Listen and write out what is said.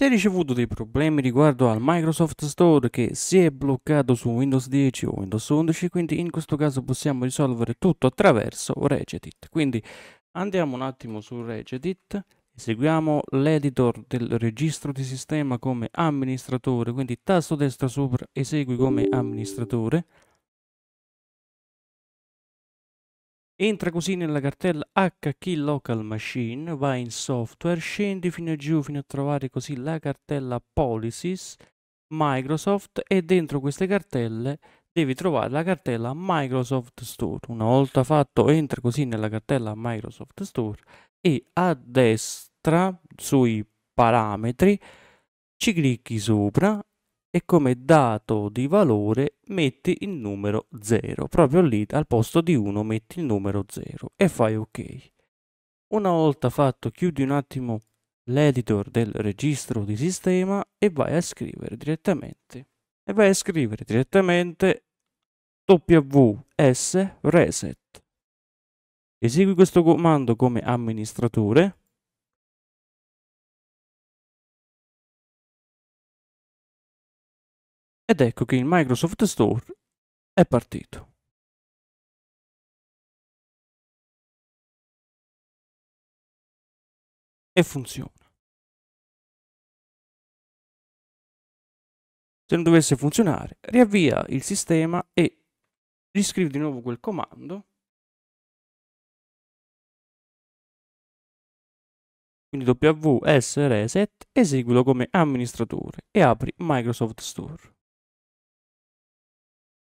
Se hai ricevuto dei problemi riguardo al Microsoft Store che si è bloccato su Windows 10 o Windows 11, quindi in questo caso possiamo risolvere tutto attraverso Regedit. Quindi andiamo un attimo su Regedit, eseguiamo l'editor del registro di sistema come amministratore, quindi tasto destro sopra esegui come amministratore. Entra così nella cartella HK Local Machine, va in software, scendi fino giù fino a trovare così la cartella Policies Microsoft e dentro queste cartelle devi trovare la cartella Microsoft Store. Una volta fatto entra così nella cartella Microsoft Store e a destra sui parametri ci clicchi sopra e come dato di valore metti il numero 0. Proprio lì al posto di 1 metti il numero 0 e fai ok. Una volta fatto chiudi un attimo l'editor del registro di sistema e vai a scrivere direttamente. E vai a scrivere direttamente ws reset. Esegui questo comando come amministratore Ed ecco che il Microsoft Store è partito. E funziona. Se non dovesse funzionare, riavvia il sistema e riscrivi di nuovo quel comando. Quindi WSRSET, eseguilo come amministratore e apri Microsoft Store.